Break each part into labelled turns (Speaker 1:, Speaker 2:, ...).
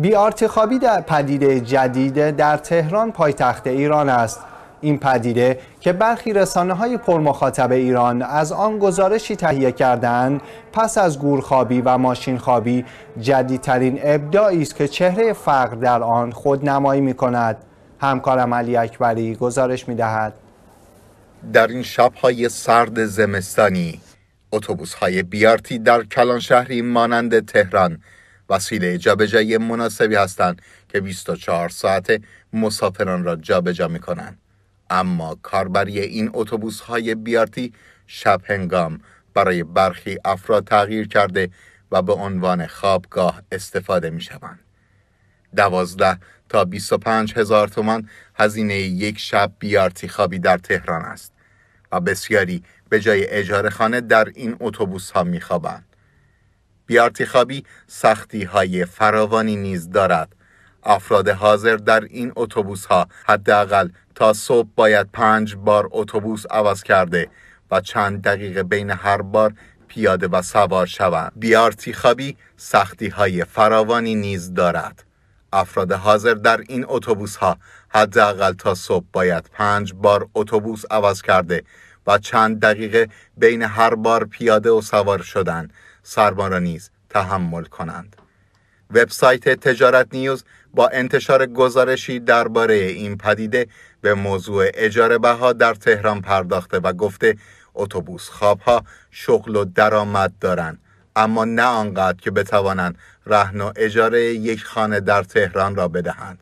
Speaker 1: بیارتخابی در پدیده جدید در تهران پایتخت ایران است این پدیده که برخی رسانه های پرمخاطب ایران از آن گزارشی تهیه کردند پس از گورخوابی و ماشینخابی جدیدترین ابداعی است که چهره فقر در آن خود نمایی می کند همکارم علی اکبری گزارش می دهد
Speaker 2: در این شبهای سرد زمستانی اتوبوس های بیارتی در کلان شهری مانند تهران وسیله جابجایی مناسبی هستند که 24 ساعت مسافران را جابجا می کنند. اما کاربری این اتوبوس های بیارتی شب هنگام برای برخی افراد تغییر کرده و به عنوان خوابگاه استفاده می شوند. دوازده تا 25 هزار تومان هزینه یک شب بیارتی خوابی در تهران است و بسیاری به جای اجاره خانه در این اتوبوس ها می خوابند. بیارتخابی سختی های فراوانی نیز دارد. افراد حاضر در این اتوبوس ها حداقل تا صبح باید پنج بار اتوبوس عوض کرده و چند دقیقه بین هر بار پیاده و سوار شوند. بیارتیخابی سختی های فراوانی نیز دارد. افراد حاضر در این اتوبوس ها حداقل تا صبح باید پنج بار اتوبوس عوض کرده و چند دقیقه بین هر بار پیاده و سوار شدن سربان را نیز تحمل کنند وبسایت تجارت نیوز با انتشار گزارشی درباره این پدیده به موضوع اجاره بها در تهران پرداخته و گفته اتوبوس خوابها شغل و درآمد دارند اما نه آنقدر که بتوانند رهن و اجاره یک خانه در تهران را بدهند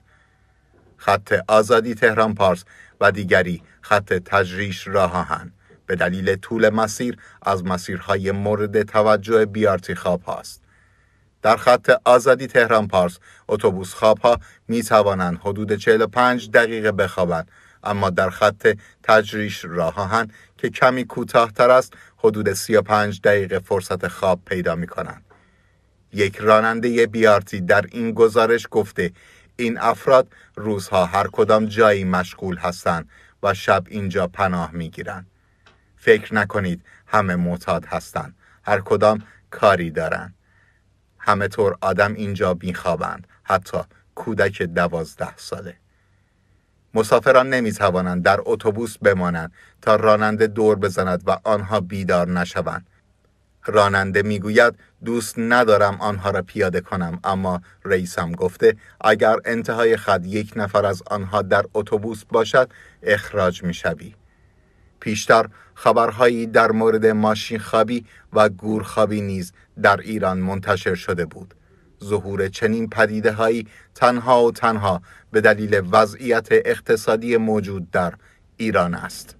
Speaker 2: خط آزادی تهران پارس و دیگری خط تجریش راه به دلیل طول مسیر از مسیرهای مورد توجه بیارتی خواب هاست. در خط آزادی تهران پارس اتوبوس خواب ها می توانند حدود 45 دقیقه بخوابند اما در خط تجریش راه آهن که کمی تر است حدود 35 دقیقه فرصت خواب پیدا می کنند. یک راننده بیارتی در این گزارش گفته این افراد روزها هر کدام جایی مشغول هستند و شب اینجا پناه می گیرند. فکر نکنید همه معتاد هستند هر کدام کاری دارند همه طور آدم اینجا میخوابند حتی کودک دوازده ساله مسافران توانند در اتوبوس بمانند تا راننده دور بزند و آنها بیدار نشوند راننده میگوید دوست ندارم آنها را پیاده کنم اما رئیسم گفته اگر انتهای خط یک نفر از آنها در اتوبوس باشد اخراج میشوی پیشتر خبرهایی در مورد ماشینخوابی و گورخوابی نیز در ایران منتشر شده بود ظهور چنین پدیده هایی تنها و تنها به دلیل وضعیت اقتصادی موجود در ایران است